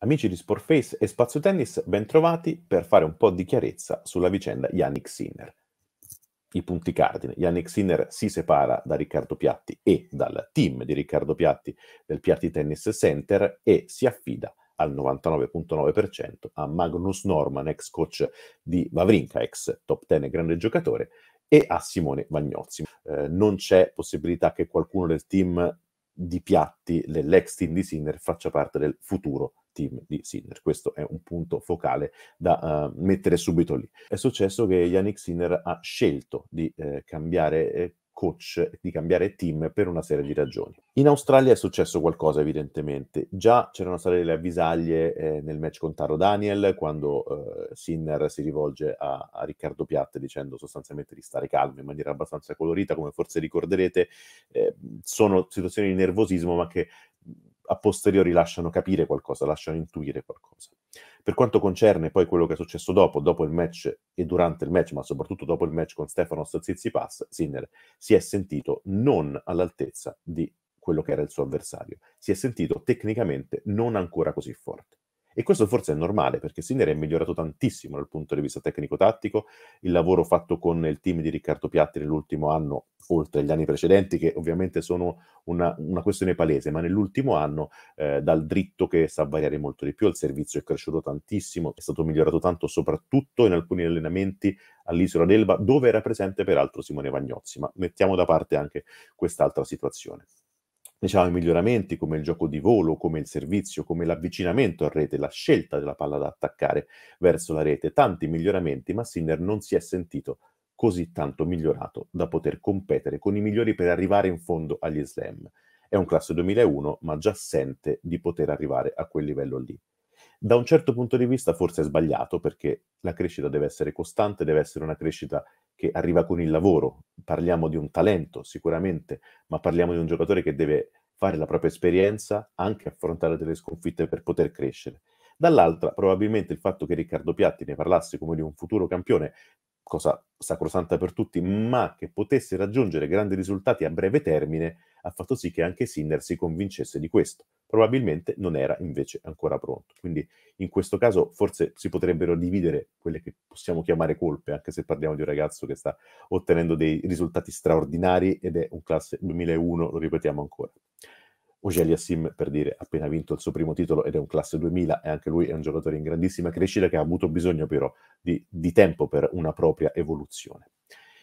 Amici di Sportface e Spazio Tennis, bentrovati per fare un po' di chiarezza sulla vicenda Yannick Sinner. I punti cardine. Yannick Sinner si separa da Riccardo Piatti e dal team di Riccardo Piatti del Piatti Tennis Center e si affida al 99.9% a Magnus Norman, ex coach di Vavrinka, ex top ten e grande giocatore, e a Simone Vagnozzi. Eh, non c'è possibilità che qualcuno del team di Piatti, dell'ex team di Sinner, faccia parte del futuro team di Sinner. Questo è un punto focale da uh, mettere subito lì. È successo che Yannick Sinner ha scelto di eh, cambiare eh, coach, di cambiare team per una serie di ragioni. In Australia è successo qualcosa evidentemente, già c'erano state le avvisaglie eh, nel match con Taro Daniel quando eh, Sinner si rivolge a, a Riccardo Piatte dicendo sostanzialmente di stare calmo in maniera abbastanza colorita, come forse ricorderete, eh, sono situazioni di nervosismo ma che mm, a posteriori lasciano capire qualcosa, lasciano intuire qualcosa. Per quanto concerne poi quello che è successo dopo, dopo il match e durante il match, ma soprattutto dopo il match con Stefanos Tsitsipas, Sinner si è sentito non all'altezza di quello che era il suo avversario, si è sentito tecnicamente non ancora così forte. E questo forse è normale, perché Sinner è migliorato tantissimo dal punto di vista tecnico-tattico. Il lavoro fatto con il team di Riccardo Piatti nell'ultimo anno, oltre agli anni precedenti, che ovviamente sono una, una questione palese, ma nell'ultimo anno eh, dal dritto che sa variare molto di più, il servizio è cresciuto tantissimo, è stato migliorato tanto soprattutto in alcuni allenamenti all'isola d'Elba, dove era presente peraltro Simone Vagnozzi, ma mettiamo da parte anche quest'altra situazione diciamo, i miglioramenti come il gioco di volo, come il servizio, come l'avvicinamento a rete, la scelta della palla da attaccare verso la rete, tanti miglioramenti, ma Sinner non si è sentito così tanto migliorato da poter competere con i migliori per arrivare in fondo agli slam. È un classe 2001, ma già sente di poter arrivare a quel livello lì. Da un certo punto di vista forse è sbagliato perché la crescita deve essere costante, deve essere una crescita che arriva con il lavoro. Parliamo di un talento sicuramente, ma parliamo di un giocatore che deve fare la propria esperienza, anche affrontare delle sconfitte per poter crescere. Dall'altra, probabilmente il fatto che Riccardo Piatti ne parlasse come di un futuro campione, cosa sacrosanta per tutti, ma che potesse raggiungere grandi risultati a breve termine, ha fatto sì che anche Sinner si convincesse di questo. Probabilmente non era invece ancora pronto. Quindi in questo caso forse si potrebbero dividere quelle che possiamo chiamare colpe, anche se parliamo di un ragazzo che sta ottenendo dei risultati straordinari ed è un classe 2001, lo ripetiamo ancora. Ogeli Assim, per dire, ha appena vinto il suo primo titolo ed è un classe 2000 e anche lui è un giocatore in grandissima crescita che ha avuto bisogno però di, di tempo per una propria evoluzione.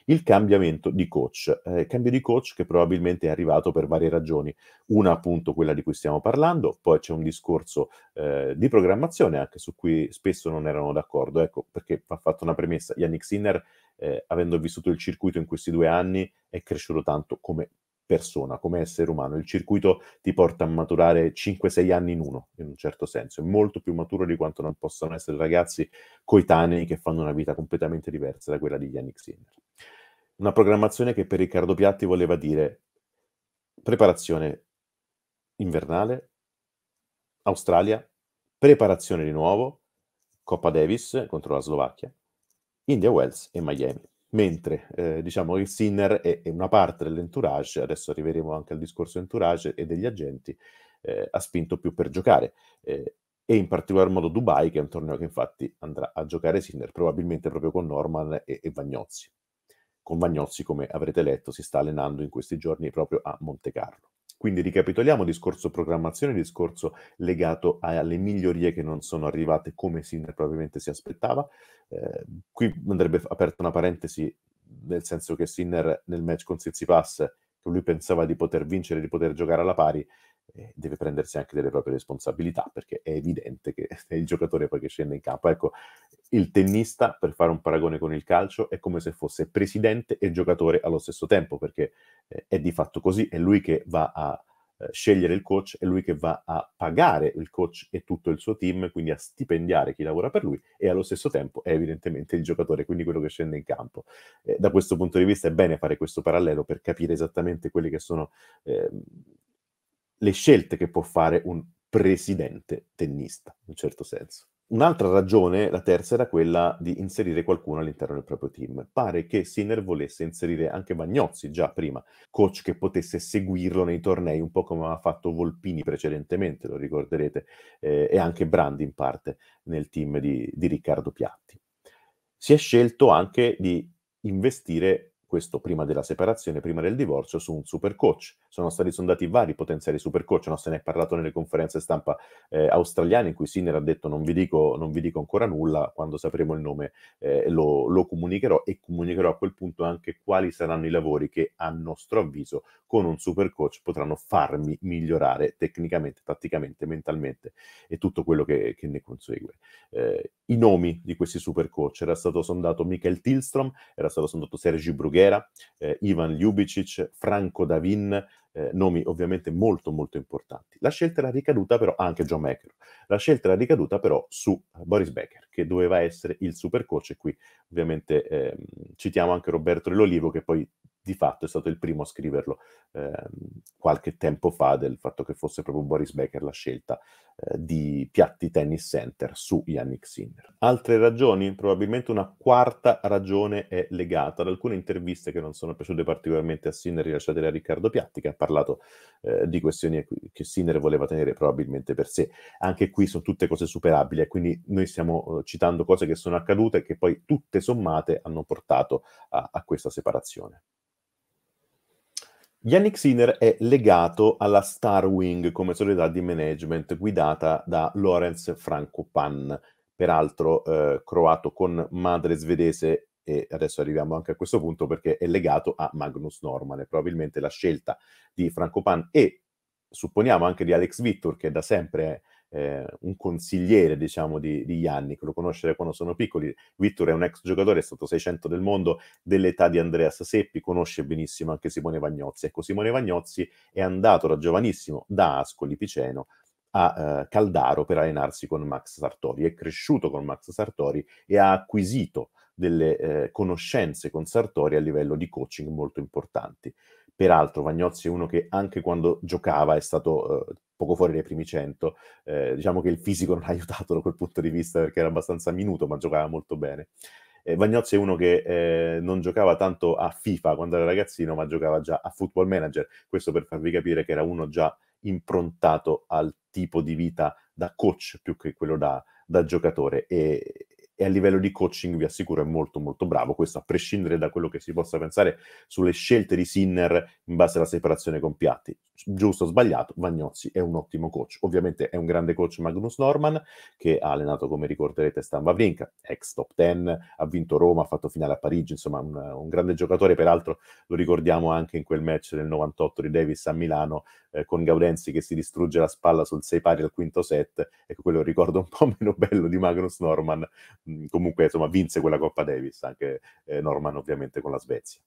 Il cambiamento di coach, eh, cambio di coach che probabilmente è arrivato per varie ragioni, una appunto quella di cui stiamo parlando, poi c'è un discorso eh, di programmazione anche su cui spesso non erano d'accordo, ecco perché va fatta una premessa, Yannick Sinner eh, avendo vissuto il circuito in questi due anni è cresciuto tanto come persona, come essere umano. Il circuito ti porta a maturare 5-6 anni in uno, in un certo senso, è molto più maturo di quanto non possano essere ragazzi coetanei che fanno una vita completamente diversa da quella di Yannick Sinner. Una programmazione che per Riccardo Piatti voleva dire preparazione invernale, Australia, preparazione di nuovo, Coppa Davis contro la Slovacchia, India Wells e Miami. Mentre eh, diciamo il Sinner è, e una parte dell'entourage, adesso arriveremo anche al discorso entourage e degli agenti, eh, ha spinto più per giocare. Eh, e in particolar modo Dubai, che è un torneo che infatti andrà a giocare Sinner, probabilmente proprio con Norman e, e Vagnozzi con Vagnozzi, come avrete letto, si sta allenando in questi giorni proprio a Monte Carlo. Quindi ricapitoliamo discorso programmazione, discorso legato alle migliorie che non sono arrivate come Sinner probabilmente si aspettava. Eh, qui andrebbe aperta una parentesi, nel senso che Sinner nel match con Sitsipas, che lui pensava di poter vincere, di poter giocare alla pari, eh, deve prendersi anche delle proprie responsabilità, perché è evidente che è il giocatore poi che scende in campo. Ecco, il tennista, per fare un paragone con il calcio, è come se fosse presidente e giocatore allo stesso tempo, perché eh, è di fatto così, è lui che va a eh, scegliere il coach, è lui che va a pagare il coach e tutto il suo team, quindi a stipendiare chi lavora per lui e allo stesso tempo è evidentemente il giocatore, quindi quello che scende in campo. Eh, da questo punto di vista è bene fare questo parallelo per capire esattamente quelle che sono ehm, le scelte che può fare un presidente tennista, in un certo senso. Un'altra ragione, la terza, era quella di inserire qualcuno all'interno del proprio team. Pare che Sinner volesse inserire anche Bagnozzi già prima, coach che potesse seguirlo nei tornei, un po' come aveva fatto Volpini precedentemente, lo ricorderete, eh, e anche Brandi in parte nel team di, di Riccardo Piatti. Si è scelto anche di investire questo prima della separazione, prima del divorzio, su un super coach. Sono stati sondati vari potenziali super coach, no? se ne è parlato nelle conferenze stampa eh, australiane in cui Sinner ha detto non vi, dico, non vi dico ancora nulla, quando sapremo il nome eh, lo, lo, comunicherò e comunicherò a quel punto anche quali saranno i lavori che a nostro avviso con un super coach potranno farmi migliorare tecnicamente, tatticamente, mentalmente e tutto quello che, che ne consegue. Eh, I nomi di questi super coach, era stato sondato Michael Tilstrom, era stato sondato Sergi Brugge, Noguera, eh, Ivan Ljubicic, Franco Davin, eh, nomi ovviamente molto molto importanti. La scelta era ricaduta però anche John Macker. La scelta era ricaduta però su eh, Boris Becker, che doveva essere il super coach e qui ovviamente eh, citiamo anche Roberto Dell'Olivo che poi di fatto è stato il primo a scriverlo eh, qualche tempo fa del fatto che fosse proprio Boris Becker la scelta eh, di Piatti Tennis Center su Yannick Sinner. Altre ragioni? Probabilmente una quarta ragione è legata ad alcune interviste che non sono piaciute particolarmente a Sinner rilasciate da Riccardo Piatti che ha parlato eh, di questioni che Sinner voleva tenere probabilmente per sé. Anche qui sono tutte cose superabili e eh, quindi noi stiamo eh, citando cose che sono accadute e che poi tutte sommate hanno portato a, a questa separazione. Yannick Sinner è legato alla Star Wing come società di management guidata da Lorenz Franco Pan, peraltro eh, croato con madre svedese e adesso arriviamo anche a questo punto perché è legato a Magnus Norman e probabilmente la scelta di Franco Pan e supponiamo anche di Alex Vittor che da sempre è eh, un consigliere diciamo di, di Yannick, lo conosce quando sono piccoli Vittor è un ex giocatore, è stato 600 del mondo dell'età di Andreas Seppi conosce benissimo anche Simone Vagnozzi ecco Simone Vagnozzi è andato da giovanissimo da Ascoli Piceno a eh, Caldaro per allenarsi con Max Sartori è cresciuto con Max Sartori e ha acquisito delle eh, conoscenze con Sartori a livello di coaching molto importanti. Peraltro Vagnozzi è uno che anche quando giocava è stato eh, poco fuori dai primi 100, eh, diciamo che il fisico non ha aiutato da quel punto di vista perché era abbastanza minuto ma giocava molto bene. Eh, Vagnozzi è uno che eh, non giocava tanto a FIFA quando era ragazzino, ma giocava già a Football Manager. Questo per farvi capire che era uno già improntato al tipo di vita da coach più che quello da, da giocatore. E, e a livello di coaching vi assicuro è molto molto bravo, questo a prescindere da quello che si possa pensare sulle scelte di Sinner in base alla separazione con Piatti, giusto o sbagliato, Vagnozzi è un ottimo coach, ovviamente è un grande coach Magnus Norman che ha allenato come ricorderete Stan Wawrinka, ex top 10, ha vinto Roma, ha fatto finale a Parigi, insomma un, un grande giocatore, peraltro lo ricordiamo anche in quel match del 98 di Davis a Milano eh, con Gaudenzi che si distrugge la spalla sul 6 pari al quinto set, ecco quello ricordo un po' meno bello di Magnus Norman, comunque insomma, vinse quella Coppa Davis, anche eh, Norman ovviamente con la Svezia.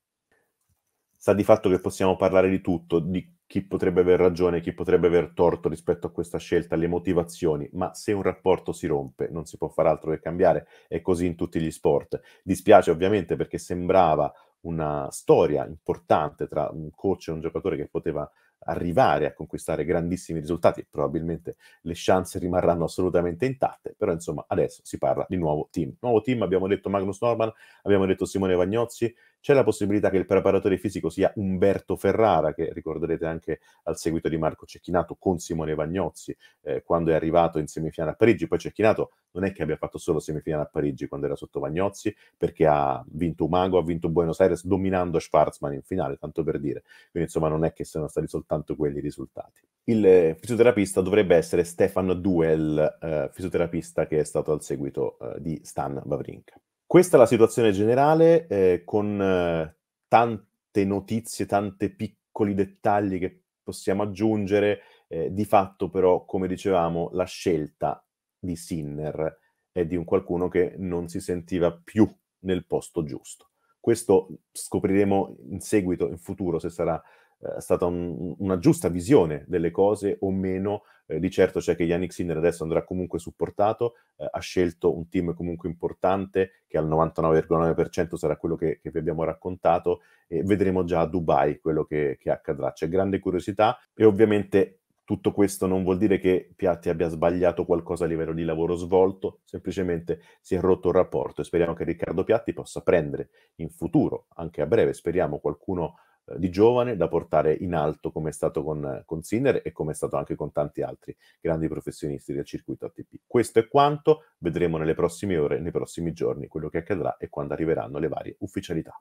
Sta di fatto che possiamo parlare di tutto, di chi potrebbe aver ragione, chi potrebbe aver torto rispetto a questa scelta, le motivazioni, ma se un rapporto si rompe non si può fare altro che cambiare, è così in tutti gli sport. Dispiace ovviamente perché sembrava una storia importante tra un coach e un giocatore che poteva arrivare a conquistare grandissimi risultati probabilmente le chance rimarranno assolutamente intatte, però insomma adesso si parla di nuovo team. Nuovo team abbiamo detto Magnus Norman, abbiamo detto Simone Vagnozzi, c'è la possibilità che il preparatore fisico sia Umberto Ferrara, che ricorderete anche al seguito di Marco Cecchinato con Simone Vagnozzi, eh, quando è arrivato in semifinale a Parigi. Poi Cecchinato non è che abbia fatto solo semifinale a Parigi quando era sotto Vagnozzi, perché ha vinto Umago, ha vinto Buenos Aires dominando Schwarzman in finale, tanto per dire. Quindi insomma non è che siano stati soltanto quelli i risultati. Il eh, fisioterapista dovrebbe essere Stefan Duel, eh, fisioterapista che è stato al seguito eh, di Stan Wawrinka. Questa è la situazione generale eh, con eh, tante notizie, tanti piccoli dettagli che possiamo aggiungere. Eh, di fatto però, come dicevamo, la scelta di Sinner è di un qualcuno che non si sentiva più nel posto giusto. Questo scopriremo in seguito, in futuro, se sarà eh, è stata un, una giusta visione delle cose o meno. Eh, di certo c'è che Yannick Sinner adesso andrà comunque supportato, eh, ha scelto un team comunque importante che al 99,9% sarà quello che, che, vi abbiamo raccontato e vedremo già a Dubai quello che, che accadrà. C'è grande curiosità e ovviamente tutto questo non vuol dire che Piatti abbia sbagliato qualcosa a livello di lavoro svolto, semplicemente si è rotto il rapporto e speriamo che Riccardo Piatti possa prendere in futuro, anche a breve, speriamo qualcuno di giovane da portare in alto come è stato con, con Sinner e come è stato anche con tanti altri grandi professionisti del circuito ATP. Questo è quanto, vedremo nelle prossime ore, nei prossimi giorni quello che accadrà e quando arriveranno le varie ufficialità.